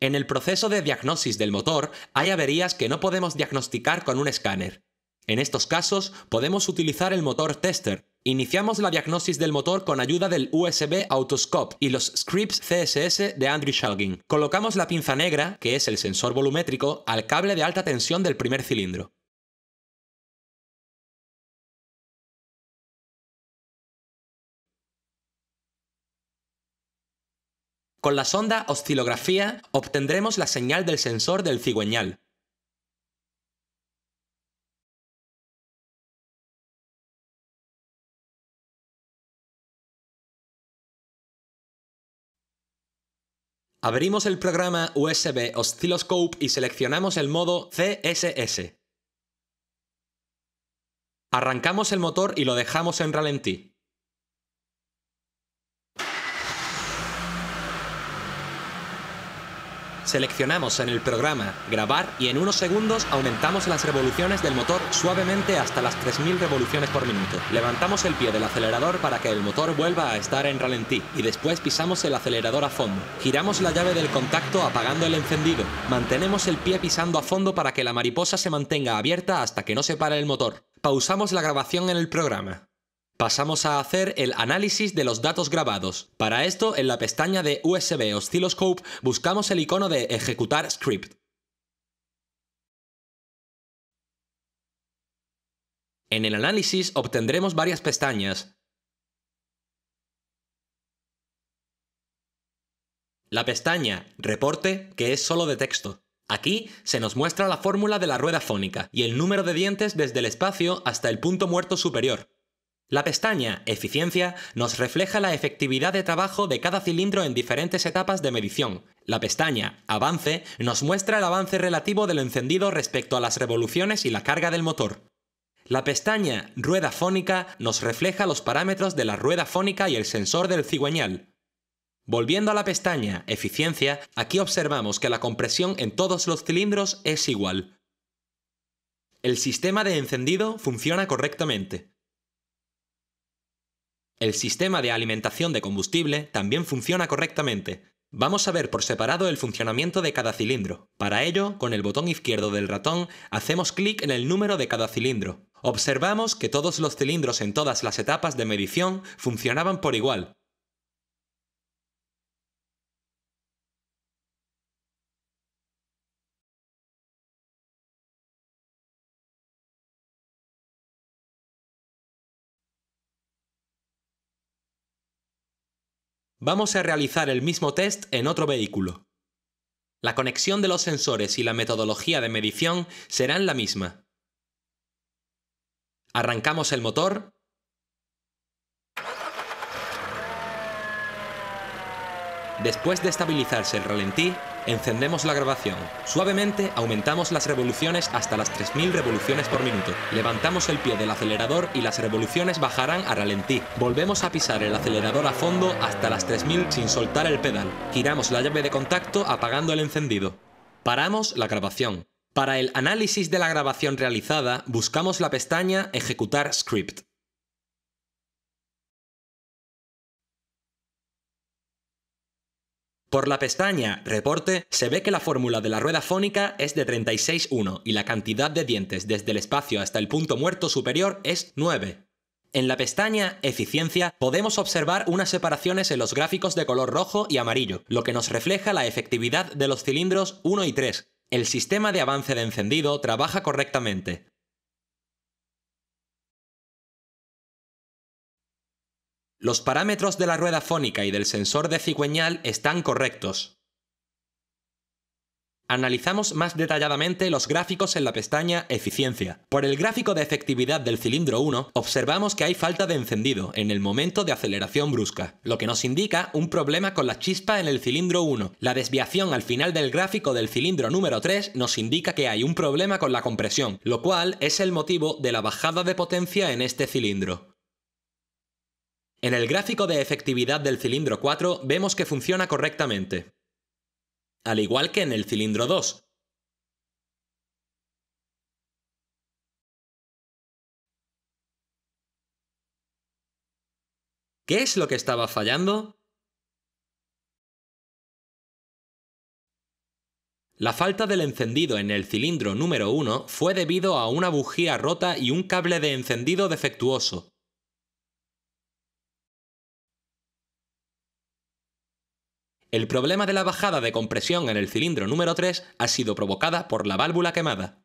En el proceso de diagnosis del motor hay averías que no podemos diagnosticar con un escáner. En estos casos podemos utilizar el motor tester. Iniciamos la diagnosis del motor con ayuda del USB Autoscope y los scripts CSS de Andrew Shalgin. Colocamos la pinza negra, que es el sensor volumétrico, al cable de alta tensión del primer cilindro. Con la sonda oscilografía obtendremos la señal del sensor del cigüeñal. Abrimos el programa USB Oscilloscope y seleccionamos el modo CSS. Arrancamos el motor y lo dejamos en ralentí. Seleccionamos en el programa Grabar y en unos segundos aumentamos las revoluciones del motor suavemente hasta las 3.000 revoluciones por minuto. Levantamos el pie del acelerador para que el motor vuelva a estar en ralentí y después pisamos el acelerador a fondo. Giramos la llave del contacto apagando el encendido. Mantenemos el pie pisando a fondo para que la mariposa se mantenga abierta hasta que no se pare el motor. Pausamos la grabación en el programa. Pasamos a hacer el análisis de los datos grabados. Para esto, en la pestaña de USB Oscilloscope buscamos el icono de Ejecutar Script. En el análisis obtendremos varias pestañas. La pestaña Reporte, que es solo de texto. Aquí se nos muestra la fórmula de la rueda fónica y el número de dientes desde el espacio hasta el punto muerto superior. La pestaña Eficiencia nos refleja la efectividad de trabajo de cada cilindro en diferentes etapas de medición. La pestaña Avance nos muestra el avance relativo del encendido respecto a las revoluciones y la carga del motor. La pestaña Rueda fónica nos refleja los parámetros de la rueda fónica y el sensor del cigüeñal. Volviendo a la pestaña Eficiencia, aquí observamos que la compresión en todos los cilindros es igual. El sistema de encendido funciona correctamente. El sistema de alimentación de combustible también funciona correctamente. Vamos a ver por separado el funcionamiento de cada cilindro. Para ello, con el botón izquierdo del ratón, hacemos clic en el número de cada cilindro. Observamos que todos los cilindros en todas las etapas de medición funcionaban por igual, Vamos a realizar el mismo test en otro vehículo. La conexión de los sensores y la metodología de medición serán la misma. Arrancamos el motor Después de estabilizarse el ralentí, encendemos la grabación. Suavemente aumentamos las revoluciones hasta las 3.000 revoluciones por minuto. Levantamos el pie del acelerador y las revoluciones bajarán a ralentí. Volvemos a pisar el acelerador a fondo hasta las 3.000 sin soltar el pedal. Giramos la llave de contacto apagando el encendido. Paramos la grabación. Para el análisis de la grabación realizada, buscamos la pestaña Ejecutar Script. Por la pestaña Reporte se ve que la fórmula de la rueda fónica es de 36.1 y la cantidad de dientes desde el espacio hasta el punto muerto superior es 9. En la pestaña Eficiencia podemos observar unas separaciones en los gráficos de color rojo y amarillo, lo que nos refleja la efectividad de los cilindros 1 y 3. El sistema de avance de encendido trabaja correctamente. Los parámetros de la rueda fónica y del sensor de cigüeñal están correctos. Analizamos más detalladamente los gráficos en la pestaña Eficiencia. Por el gráfico de efectividad del cilindro 1, observamos que hay falta de encendido en el momento de aceleración brusca, lo que nos indica un problema con la chispa en el cilindro 1. La desviación al final del gráfico del cilindro número 3 nos indica que hay un problema con la compresión, lo cual es el motivo de la bajada de potencia en este cilindro. En el gráfico de efectividad del cilindro 4 vemos que funciona correctamente, al igual que en el cilindro 2. ¿Qué es lo que estaba fallando? La falta del encendido en el cilindro número 1 fue debido a una bujía rota y un cable de encendido defectuoso. El problema de la bajada de compresión en el cilindro número 3 ha sido provocada por la válvula quemada.